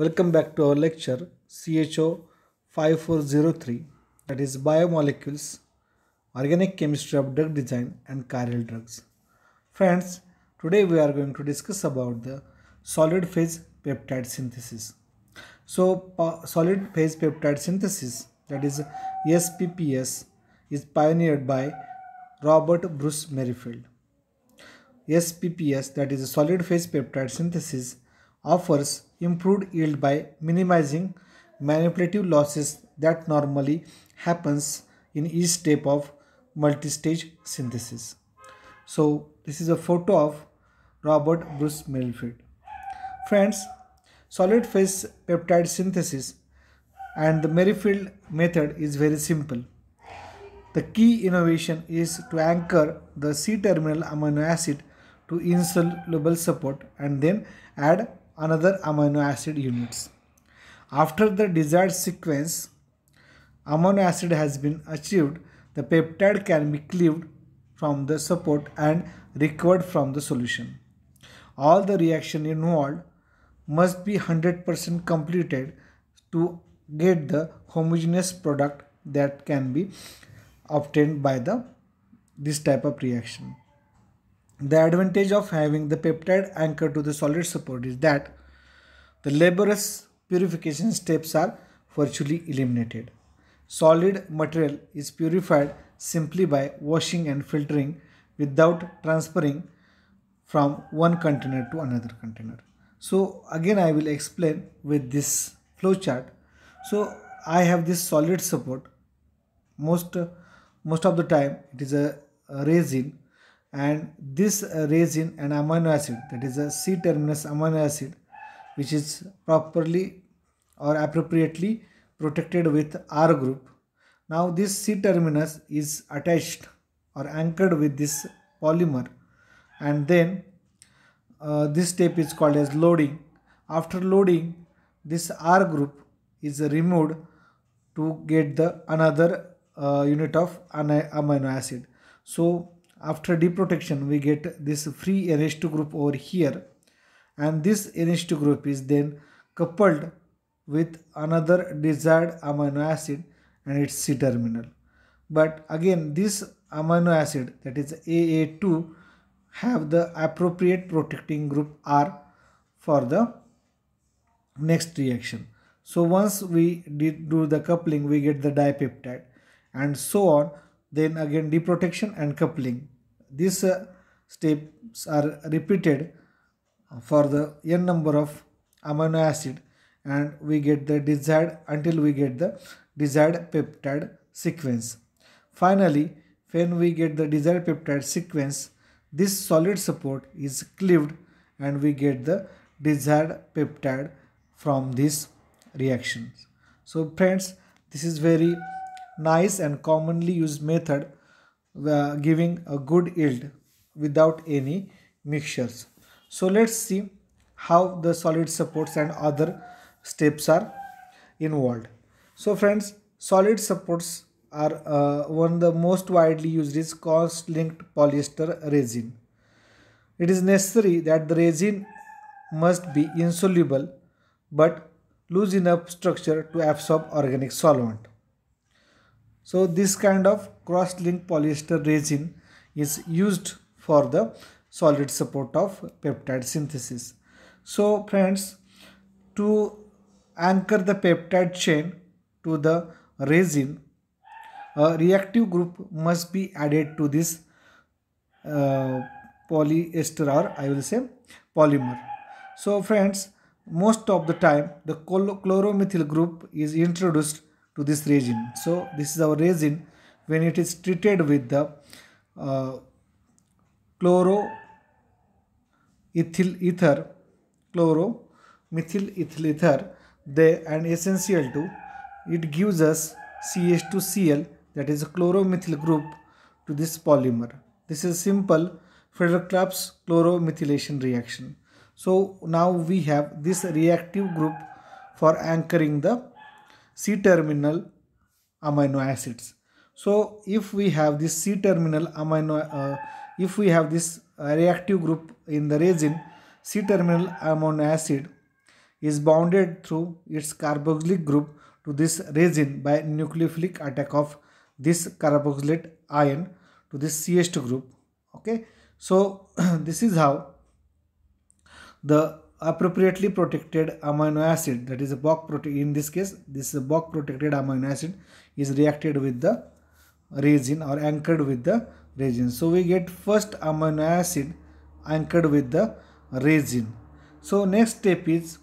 Welcome back to our lecture CHO 5403 that is Biomolecules, Organic Chemistry of Drug Design and Chiral Drugs. Friends, today we are going to discuss about the solid phase peptide synthesis. So solid phase peptide synthesis that is SPPS is pioneered by Robert Bruce Merrifield. SPPS that is solid phase peptide synthesis offers improved yield by minimizing manipulative losses that normally happens in each step of multistage synthesis. So this is a photo of Robert Bruce Merrifield. Friends, solid phase peptide synthesis and the Merrifield method is very simple. The key innovation is to anchor the C-terminal amino acid to insoluble support and then add another amino acid units. After the desired sequence amino acid has been achieved, the peptide can be cleaved from the support and recovered from the solution. All the reaction involved must be 100% completed to get the homogeneous product that can be obtained by the this type of reaction. The advantage of having the peptide anchored to the solid support is that the laborious purification steps are virtually eliminated. Solid material is purified simply by washing and filtering without transferring from one container to another container. So again I will explain with this flowchart. So I have this solid support. Most most of the time it is a, a resin and this uh, resin an amino acid that is a C terminus amino acid which is properly or appropriately protected with R group. Now this C terminus is attached or anchored with this polymer and then uh, this step is called as loading. After loading this R group is removed to get the another uh, unit of amino acid. So after deprotection we get this free NH2 group over here and this NH2 group is then coupled with another desired amino acid and its C terminal. But again this amino acid that is AA2 have the appropriate protecting group R for the next reaction. So once we did do the coupling we get the dipeptide and so on then again deprotection and coupling. These uh, steps are repeated for the n number of amino acid and we get the desired until we get the desired peptide sequence. Finally, when we get the desired peptide sequence, this solid support is cleaved and we get the desired peptide from this reaction. So friends, this is very nice and commonly used method uh, giving a good yield without any mixtures. So let's see how the solid supports and other steps are involved. So friends, solid supports are uh, one the most widely used is cost linked polyester resin. It is necessary that the resin must be insoluble but loose enough structure to absorb organic solvent. So this kind of cross-linked polyester resin is used for the solid support of peptide synthesis. So friends, to anchor the peptide chain to the resin, a reactive group must be added to this uh, polyester or I will say polymer. So friends, most of the time the chloromethyl group is introduced to this resin. So this is our resin when it is treated with the uh, chloroethyl ether, chloromethyl ethyl ether, they and essential to it gives us CH2Cl that is a chloromethyl group to this polymer. This is simple Federer-Clapp's chloromethylation reaction. So now we have this reactive group for anchoring the C-terminal amino acids. So if we have this C-terminal amino, uh, if we have this reactive group in the resin, C-terminal amino acid is bounded through its carboxylic group to this resin by nucleophilic attack of this carboxylate ion to this CH2 group. Okay, so this is how the appropriately protected amino acid that is a BOC protein in this case this BOC protected amino acid is reacted with the resin or anchored with the resin so we get first amino acid anchored with the resin so next step is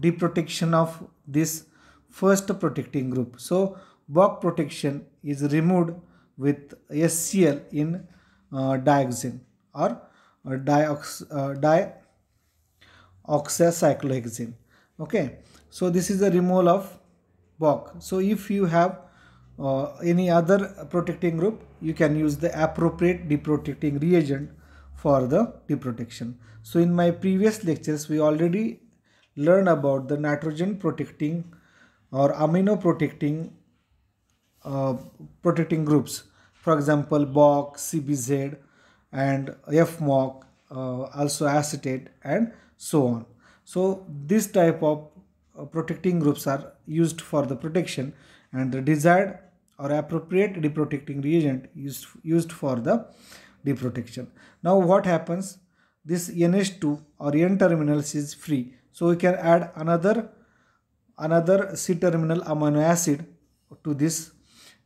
deprotection of this first protecting group so BOC protection is removed with SCl in uh, dioxin or uh, diox uh, di oxacyclohexane okay so this is the removal of BOC so if you have uh, any other protecting group you can use the appropriate deprotecting reagent for the deprotection so in my previous lectures we already learned about the nitrogen protecting or amino protecting uh, protecting groups for example BOC, CBZ and FMOC uh, also acetate and so on so this type of uh, protecting groups are used for the protection and the desired or appropriate deprotecting reagent used used for the deprotection now what happens this NH2 or N terminals is free so we can add another another C terminal amino acid to this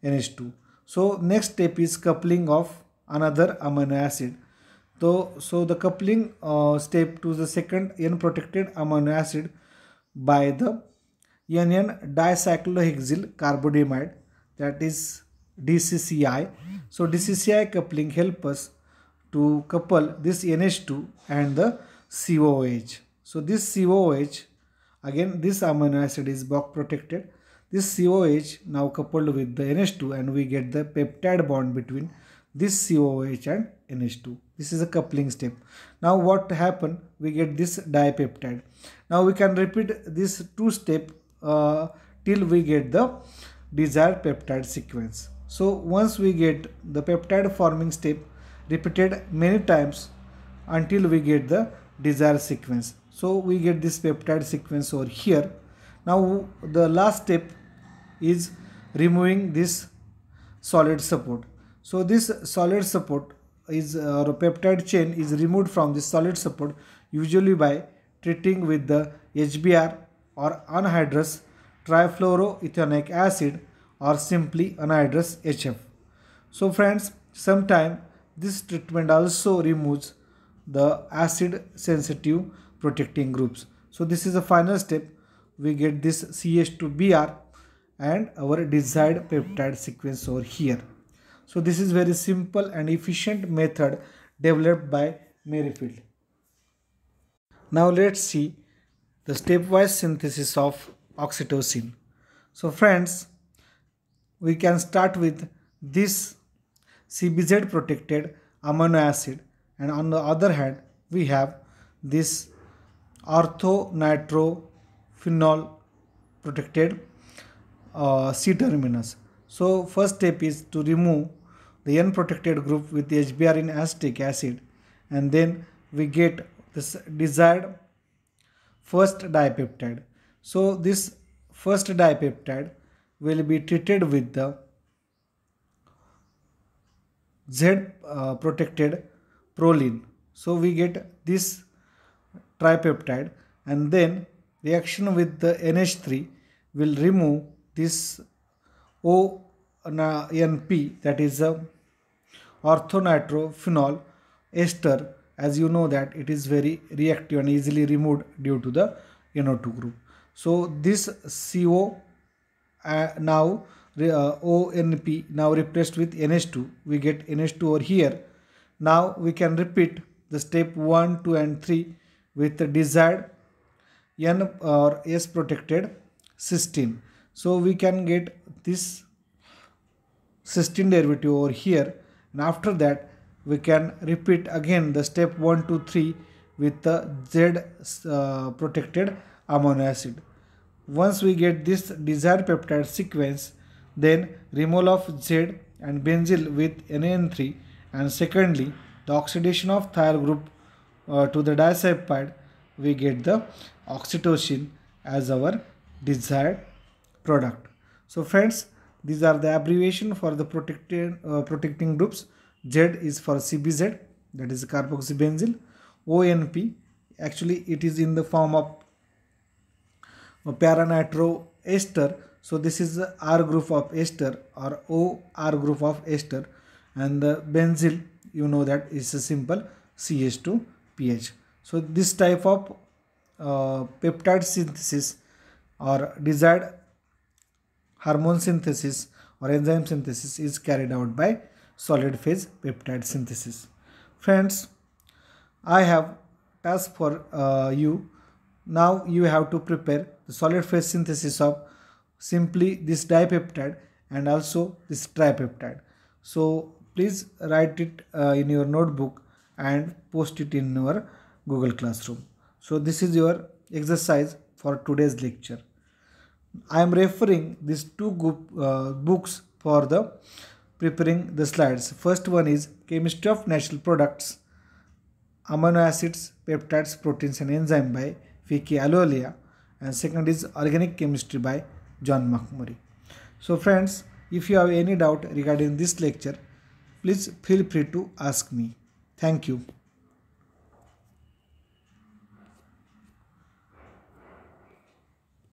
NH2 so next step is coupling of another amino acid so, so the coupling uh, step to the second unprotected amino acid by the NN dicyclohexyl carbodiimide that is DCCI. So DCCI coupling help us to couple this NH2 and the COOH. So this COOH again this amino acid is box protected. This COOH now coupled with the NH2 and we get the peptide bond between this COOH and NH2. This is a coupling step. Now what happen? We get this dipeptide. Now we can repeat this two step uh, till we get the desired peptide sequence. So once we get the peptide forming step repeated many times until we get the desired sequence. So we get this peptide sequence over here. Now the last step is removing this solid support. So this solid support is or uh, a peptide chain is removed from the solid support usually by treating with the HBr or anhydrous trifluoroethanoic acid or simply anhydrous HF. So friends, sometimes this treatment also removes the acid sensitive protecting groups. So this is the final step. We get this CH 2 BR and our desired peptide sequence over here. So this is very simple and efficient method developed by Merrifield. Now let's see the stepwise synthesis of oxytocin. So friends, we can start with this CBZ protected amino acid and on the other hand we have this orthonitrophenol protected uh, C terminus. So first step is to remove the unprotected group with HBr in acetic acid and then we get this desired first dipeptide. So this first dipeptide will be treated with the Z uh, protected proline. So we get this tripeptide and then reaction with the NH3 will remove this O NP that is a uh, orthonitrophenol ester as you know that it is very reactive and easily removed due to the NO2 group. So this CO uh, now uh, ONP now replaced with NH2 we get NH2 over here. Now we can repeat the step 1, 2 and 3 with the desired N or S protected system. So we can get this 16 derivative over here and after that we can repeat again the step 1 2 3 with the z uh, protected amino acid once we get this desired peptide sequence then removal of z and benzyl with nan 3 and secondly the oxidation of thiol group uh, to the disulfide we get the oxytocin as our desired product. So friends these are the abbreviation for the protected, uh, protecting groups. Z is for CBZ, that is carboxybenzyl. ONP, actually it is in the form of uh, paranitro ester. So this is the R group of ester or OR group of ester. And the benzyl, you know that is a simple CH2PH. So this type of uh, peptide synthesis or desired hormone synthesis or enzyme synthesis is carried out by solid phase peptide synthesis. Friends, I have asked for uh, you. Now you have to prepare the solid phase synthesis of simply this dipeptide and also this tripeptide. So please write it uh, in your notebook and post it in your Google Classroom. So this is your exercise for today's lecture. I am referring these two group, uh, books for the preparing the slides. First one is Chemistry of Natural Products, Amino Acids, Peptides, Proteins and Enzyme by Vicky Alolia and second is Organic Chemistry by John McMurray. So friends, if you have any doubt regarding this lecture, please feel free to ask me. Thank you.